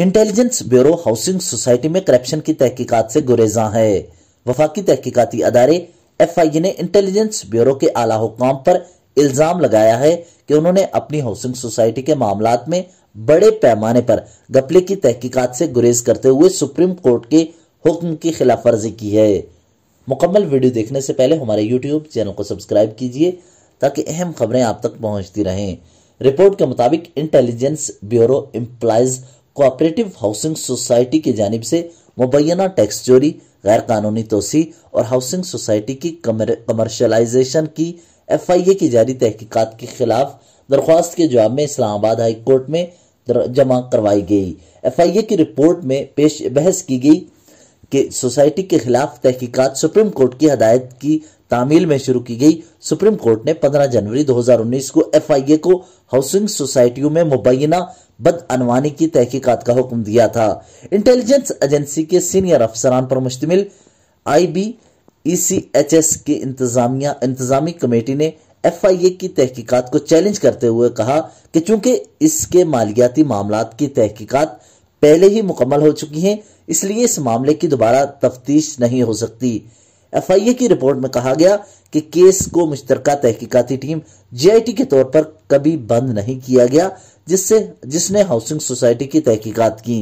intelligence bureau housing society में corruption की तहकीकात से गुरेजा है वफाकी तहकीकती अदारे एफ आई ने इंटेलिजेंस ब्यूरो के आला हुकाम पर इल्जाम लगाया है कि उन्होंने अपनी हाउसिंग सोसाइटी के मामला में बड़े पैमाने पर गपले की तहकीकात से गुरेज करते हुए सुप्रीम कोर्ट के हुक्म की खिलाफ वर्जी की है मुकम्मल वीडियो देखने से पहले हमारे यूट्यूब चैनल को सब्सक्राइब कीजिए ताकि अहम खबरें आप तक पहुंचती रहें रिपोर्ट के मुताबिक intelligence bureau employees cooperative housing society की जानब से मुबैना टैक्स चोरी गैरकानूनी तोसी और हाउसिंग सोसाइटी की कमर्शलाइजेशन की एफ आई ए की जारी तहकीकत के खिलाफ दरख्वास्त के जवाब में इस्लामाबाद हाई कोर्ट में जमा करवाई गई एफ आई ए की रिपोर्ट में पेश बहस की गई कि सोसाइटी के खिलाफ तहकीकत सुप्रीम कोर्ट की हदायत की तामील में शुरू की गई सुप्रीम कोर्ट ने 15 जनवरी 2019 को एफ आई ए को हाउसिंग सोसाइटियों में मुबैना बद अनवानी की तहकीकात का हुक्म दिया था इंटेलिजेंस एजेंसी के सीनियर अफसरान पर मुश्तमिल I B E C H S की इंतजामिया इंतजामी कमेटी ने एफ आई ए की तहकीकात को चैलेंज करते हुए कहा कि चूंकि इसके मालियाती मामला की तहकीकात पहले ही मुकम्मल हो चुकी है इसलिए इस मामले की दोबारा तफ्तीश नहीं हो सकती एफआईए की रिपोर्ट में कहा गया कि केस को मुश्तरका तहकीकाती टीम टी के तौर पर कभी बंद नहीं किया गया जिससे जिसने हाउसिंग सोसाइटी की तहकीकात की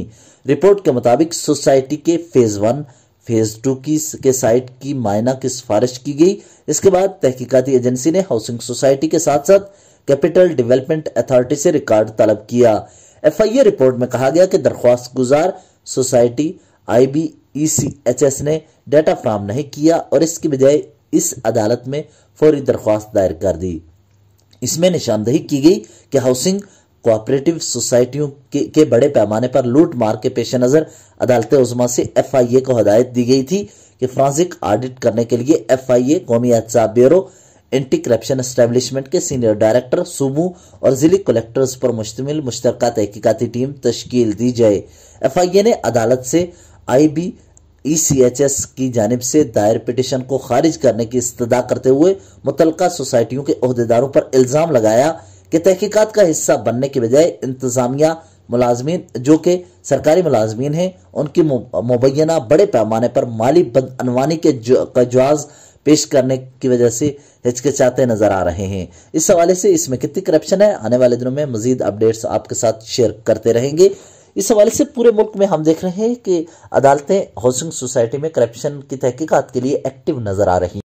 रिपोर्ट के मुताबिक सोसाइटी के फेज वन फेज टू की के साइट की मायना की सिफारिश की गई इसके बाद तहकीकाती एजेंसी ने हाउसिंग सोसाइटी के साथ साथ कैपिटल डेवलपमेंट अथॉरिटी से रिकॉर्ड तलब किया एफआईए रिपोर्ट में कहा गया कि दरख्वास्त गुजार सोसाइटी आई ने डाटा फ्राहम नहीं किया और इसके बजाय इस अदालत में फौरी दरख्वास्त दायर कर दी इसमें निशानदेही की गई कि हाउसिंग कोऑपरेटिव सोसाइटियों के, के बड़े पैमाने पर लूट मार के पेश नज़र अदालत उजमा से एफ आई ए को हदायत दी गई थी कि फ्रांसिक ऑडिट करने के लिए एफ आई ए कौमी एहतसाब ब्यूरो एंटी करप्शन इस्टेब्लिशमेंट के सीनियर डायरेक्टर सूबू और जिले कलेक्टर्स पर मुश्तमिल मुश्तर तहकीकती टीम तश्कील दी जाए एफ आई ए ने अदालत से आई बी ईसीएचएस e की जानब से दायर पिटिशन को खारिज करने की इस्तः करते हुए मुतल सोसाइटियों के अहदेदारों पर इल्ज़ाम लगाया कि तहकीकत का हिस्सा बनने के बजाय इंतज़ामिया मुलाजमीन जो कि सरकारी मुलाजमीन हैं उनकी मुबैना बड़े पैमाने पर माली बदअनवानी के जवाज़ पेश करने की वजह से हिचकिचाते नजर आ रहे हैं इस हवाले से इसमें कितनी करप्शन है आने वाले दिनों में मजीद अपडेट्स आपके साथ शेयर करते रहेंगे इस हवाले से पूरे मुल्क में हम देख रहे हैं कि अदालतें हाउसिंग सोसाइटी में करप्शन की तहकीकात के लिए एक्टिव नजर आ रही